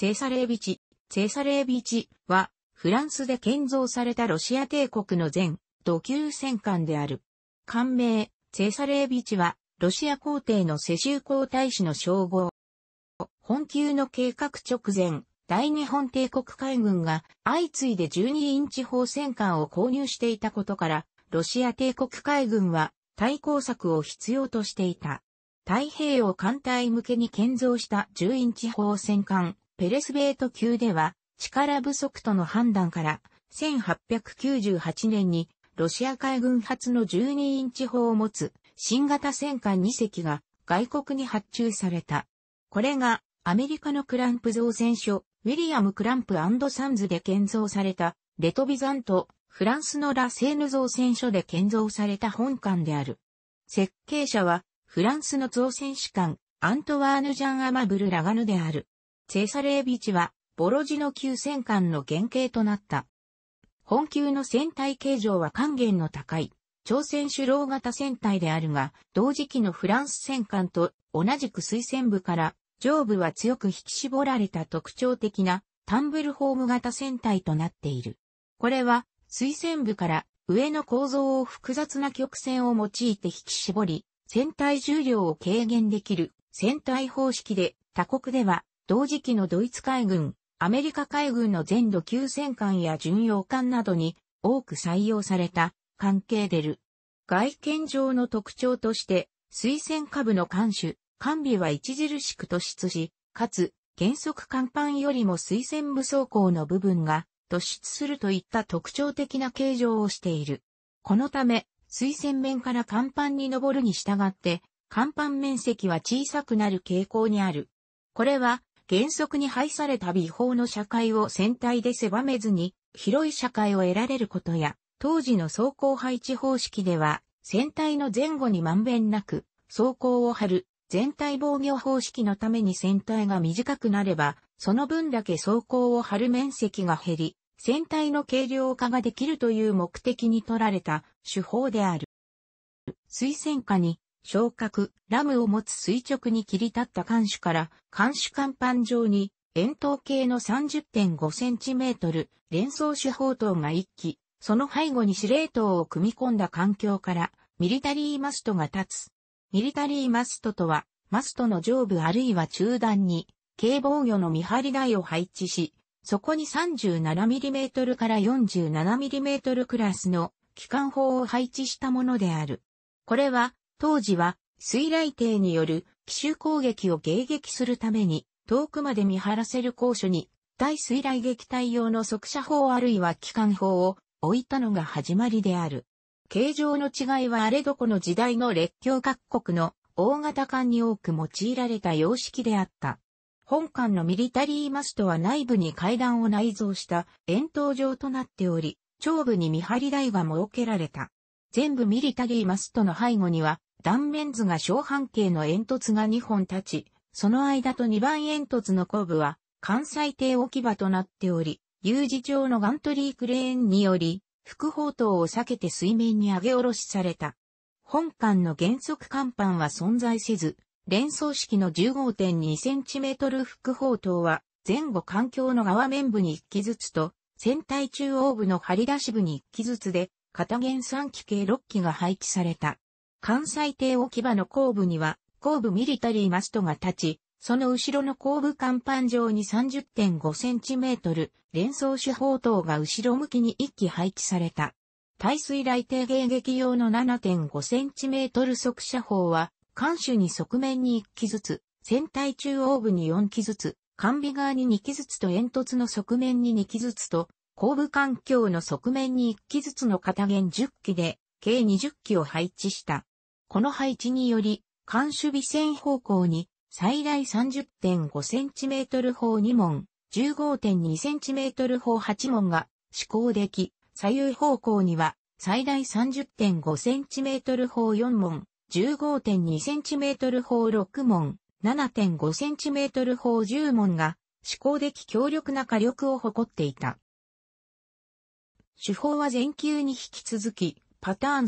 セーサレービチ。セーサレービチは、フランスで建造されたロシア帝国の前、土級戦艦である。艦名、セーサレービチは、ロシア皇帝の世襲皇太子の称号。本級の計画直前、大日本帝国海軍が相次いで12インチ砲戦艦を購入していたことから、ロシア帝国海軍は対抗策を必要としていた。太平洋艦隊向けに建造した10インチ砲戦艦ペレスベート級では力不足との判断から、1898年にロシア海軍発の12インチ砲を持つ新型戦艦2隻が外国に発注された。これがアメリカのクランプ造船所、ウィリアム・クランプサンズで建造されたレトビザンとフランスのラセーヌ造船所で建造された本館である。設計者はフランスの造船士官アントワーヌ・ジャン・アマブル・ラガヌである。セェサレービチは、ボロジの旧戦艦の原型となった。本級の船体形状は還元の高い、朝鮮主郎型船体であるが、同時期のフランス戦艦と同じく水戦部から、上部は強く引き絞られた特徴的なタンブルホーム型船体となっている。これは、水戦部から上の構造を複雑な曲線を用いて引き絞り、船体重量を軽減できる船体方式で、他国では同時期のドイツ海軍、アメリカ海軍の全土級戦艦や巡洋艦などに多く採用された関係でる。外見上の特徴として、推薦下部の艦首、艦尾は著しく突出し、かつ、原則艦板よりも推薦武装甲の部分が突出するといった特徴的な形状をしている。このため、推薦面から艦板に登るに従って、艦板面積は小さくなる傾向にある。これは、原則に配された美法の社会を戦体で狭めずに、広い社会を得られることや、当時の走行配置方式では、船体の前後にまんべんなく、走行を張る、全体防御方式のために船体が短くなれば、その分だけ走行を張る面積が減り、船体の軽量化ができるという目的に取られた手法である。推薦下に昇格、ラムを持つ垂直に切り立った艦首から、艦首甲板上に、円筒形の 30.5cm 連装手法塔が1機、その背後に司令塔を組み込んだ環境から、ミリタリーマストが立つ。ミリタリーマストとは、マストの上部あるいは中段に、軽防御の見張り台を配置し、そこに 37mm から 47mm クラスの機関砲を配置したものである。これは当時は、水雷艇による奇襲攻撃を迎撃するために、遠くまで見張らせる高所に、対水雷撃隊用の速射砲あるいは機関砲を置いたのが始まりである。形状の違いはあれどこの時代の列強各国の大型艦に多く用いられた様式であった。本艦のミリタリーマストは内部に階段を内蔵した円筒状となっており、上部に見張り台が設けられた。全部ミリタリーマストの背後には断面図が小半径の煙突が2本立ち、その間と2番煙突の後部は関西艇置き場となっており、U 字状のガントリークレーンにより、副砲塔を避けて水面に上げ下ろしされた。本館の原則甲板は存在せず、連想式の 15.2cm 副砲塔は前後環境の側面部に1機ずつと、船体中央部の張り出し部に1機ずつで、片原3機計6機が配置された。関西艇置き場の後部には、後部ミリタリーマストが立ち、その後ろの後部甲板上に 30.5cm 連装手法等が後ろ向きに1機配置された。耐水雷艇迎撃用の 7.5cm 速射砲は、艦首に側面に1機ずつ、船体中央部に4機ずつ、艦尾側に2機ずつと煙突の側面に2機ずつと、後部環境の側面に1機ずつの片弦10機で、計20機を配置した。この配置により、艦守備線方向に最大 30.5cm 砲2門、15.2cm 砲8門が施行でき、左右方向には最大 30.5cm 砲4門、15.2cm 砲6門、7.5cm 砲10門が施行でき強力な火力を誇っていた。手法は全球に引き続き、パターン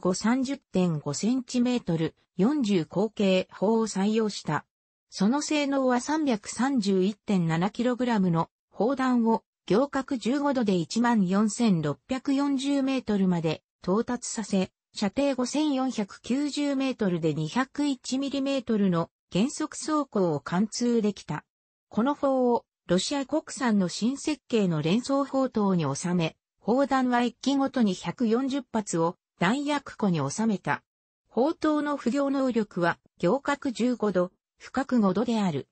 1895-30.5cm、40口径砲を採用した。その性能は 331.7kg の砲弾を行角15度で 14,640m まで到達させ、射程 5,490m で 201mm の減速走行を貫通できた。この砲をロシア国産の新設計の連装砲塔に収め、砲弾は一機ごとに140発を弾薬庫に収めた。砲塔の不行能力は行角15度、深角5度である。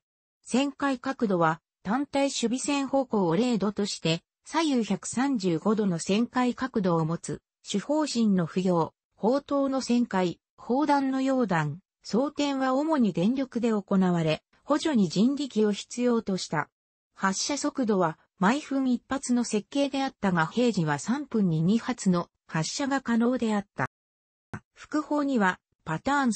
旋回角度は単体守備線方向を0度として左右135度の旋回角度を持つ、主砲陣の不行、砲塔の旋回、砲弾の溶弾、装填は主に電力で行われ、補助に人力を必要とした。発射速度は毎分一発の設計であったが平時は3分に2発の発射が可能であった。副砲にはパターン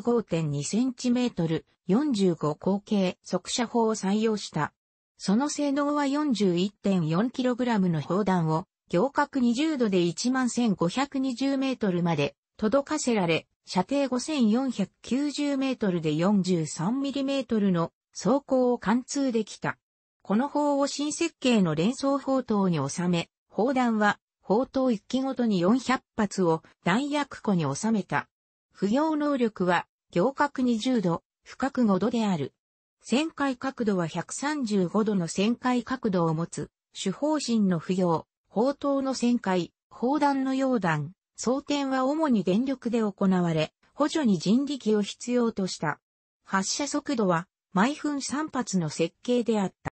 1890-25.2cm、45口径速射砲を採用した。その性能は 41.4kg の砲弾を行角20度で 11,520m まで届かせられ、射程 5,490m で 43mm の走行を貫通できた。この砲を新設計の連想砲塔に収め、砲弾は砲塔一機ごとに400発を弾薬庫に収めた。不要能力は行角20度、深く5度である。旋回角度は135度の旋回角度を持つ、主砲陣の不要、砲塔の旋回、砲弾の溶弾、装填は主に電力で行われ、補助に人力を必要とした。発射速度は毎分3発の設計であった。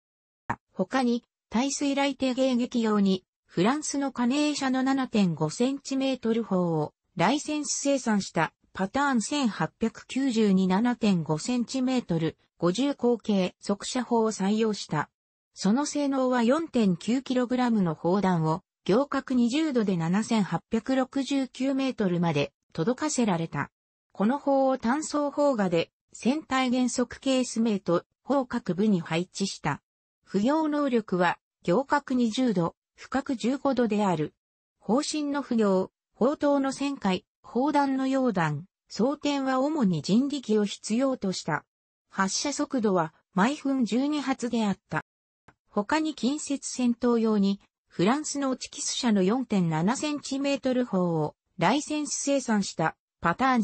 他に、耐水雷艇迎撃用に、フランスのカネー社の 7.5cm 砲をライセンス生産したパターン 1892-7.5cm 50口径速射砲を採用した。その性能は 4.9kg の砲弾を行角20度で 7869m まで届かせられた。この砲を単装砲画で船体原則ケースメイト砲各部に配置した。不要能力は、行角20度、不角15度である。方針の不要、砲塔の旋回、砲弾の溶弾、装填は主に人力を必要とした。発射速度は毎分12発であった。他に近接戦闘用に、フランスのオチキス社の4.7センチメートル砲をライセンス生産したパターン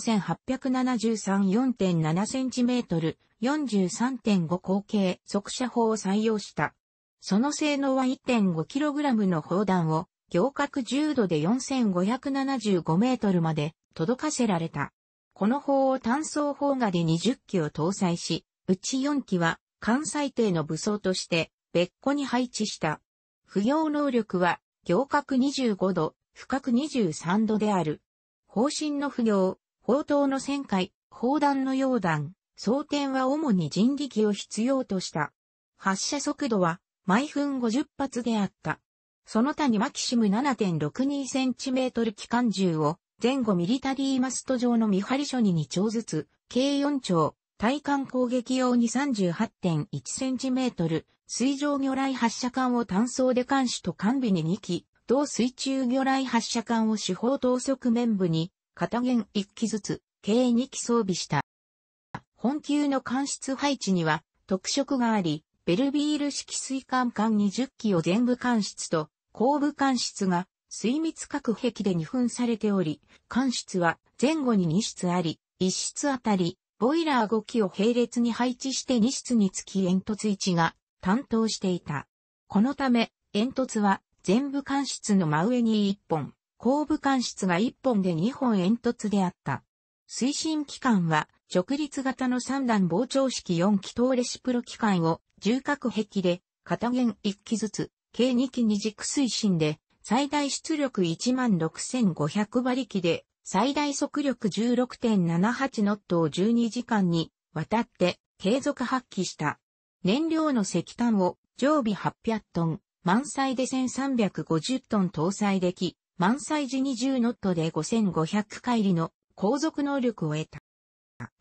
1873-4.7cm、43.5口径速射砲を採用した。その性能は 1.5kg の砲弾を、行角10度で 4575m まで届かせられた。この砲を単装砲画で20機を搭載し、うち4機は関西艇の武装として別個に配置した。不要能力は行角25度、深く23度である。方針の不要、砲塔の旋回、砲弾の溶弾、装填は主に人力を必要とした。発射速度は毎分50発であった。その他にマキシム 7.62cm 機関銃を前後ミリタリーマスト上の見張り所に2丁ずつ、計4丁、対艦攻撃用に 38.1cm、水上魚雷発射管を単装で監視と艦尾に2機、同水中魚雷発射管を四方等側面部に片弦1機ずつ、計2機装備した。本級の管室配置には特色があり、ベルビール式水管管20機を全部管室と後部管室が水密隔壁で2分されており、管室は前後に2室あり、1室あたり、ボイラー5機を並列に配置して2室につき煙突位置が担当していた。このため、煙突は全部管室の真上に1本、後部間室が1本で2本煙突であった。推進機関は、直立型の3段膨張式4気筒レシプロ機関を、重角壁で、片弦1機ずつ、計2機二軸推進で、最大出力16,500馬力で、最大速力16.78ノットを12時間にわたって継続発揮した。燃料の石炭を常備800トン、満載で1350トン搭載でき、満載時20ノットで5500海里の航続能力を得た。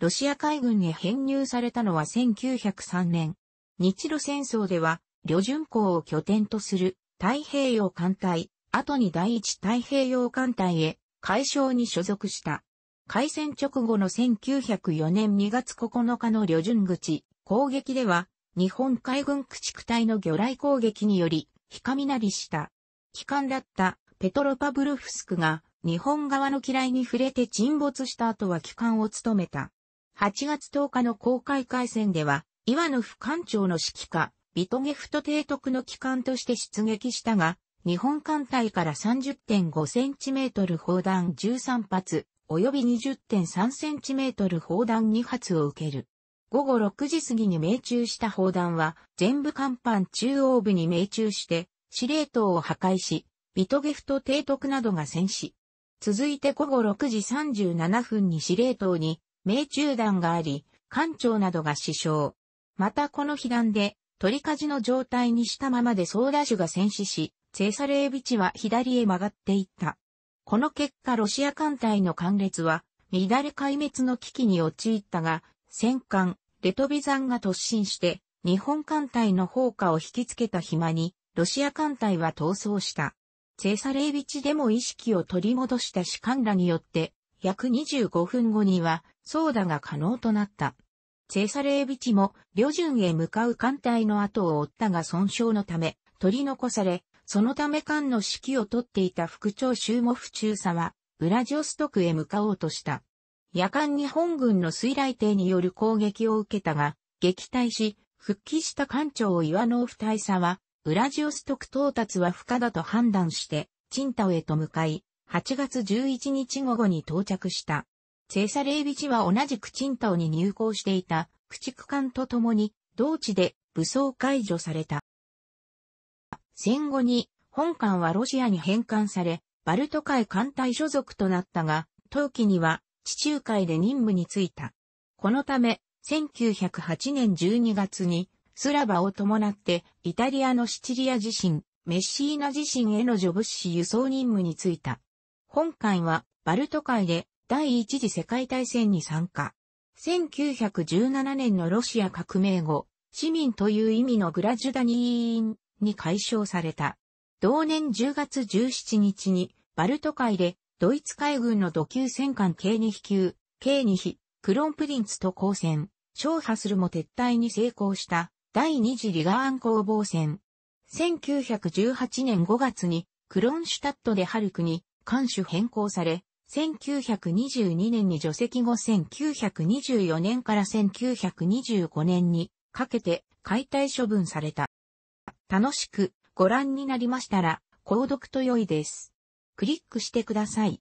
ロシア海軍へ編入されたのは1903年。日露戦争では、旅順港を拠点とする太平洋艦隊、後に第一太平洋艦隊へ海将に所属した。開戦直後の1904年2月9日の旅順口攻撃では、日本海軍駆逐隊の魚雷攻撃により、ひかみなりした。帰還だったペトロパブルフスクが日本側の嫌いに触れて沈没した後は機関を務めた。8月10日の公開回戦では、岩の副艦長の指揮下、ビトゲフト提督の機関として出撃したが、日本艦隊から30.5センチメートル砲弾13発、及び20.3センチメートル砲弾2発を受ける。午後6時過ぎに命中した砲弾は、全部甲板中央部に命中して、司令塔を破壊し、ビトゲフト提督などが戦死。続いて午後6時37分に司令塔に命中弾があり、艦長などが死傷。またこの被弾で、取り舵の状態にしたままで総ー手が戦死し、チェサレービチは左へ曲がっていった。この結果ロシア艦隊の艦列は、乱れ壊滅の危機に陥ったが、戦艦、レトビザンが突進して、日本艦隊の砲火を引きつけた暇に、ロシア艦隊は逃走した。チェサレービチでも意識を取り戻した士官らによって、約25分後には、操舵が可能となった。チェサレービチも、旅順へ向かう艦隊の後を追ったが損傷のため、取り残され、そのため艦の指揮を取っていた副長シューモフ中佐は、ウラジオストクへ向かおうとした。夜間に本軍の水雷艇による攻撃を受けたが、撃退し、復帰した艦長イワノーフ大佐は、ウラジオストク到達は不可だと判断して、チンタウへと向かい、8月11日午後に到着した。チェサレイビチは同じくチンタウに入港していた駆逐艦と共に、同地で武装解除された。戦後に、本艦はロシアに返還され、バルト海艦隊所属となったが、当期には地中海で任務に就いた。このため、1908年12月にスラバを伴って、イタリアのシチリア地震、メッシーナ地震へのジョブシ輸送任務に就いた。本会は、バルト海で第一次世界大戦に参加。1917年のロシア革命後、市民という意味のグラジュダニーンに解消された。同年10月17日に、バルト海で、ドイツ海軍の土級戦艦 K2 飛級、K2 飛、クロンプリンツと交戦、勝破するも撤退に成功した、第二次リガーン攻防戦。1918年5月にクロンシュタットでハルクに艦首変更され、1922年に除籍後1924年から1925年にかけて解体処分された。楽しくご覧になりましたら、購読と良いです。クリックしてください。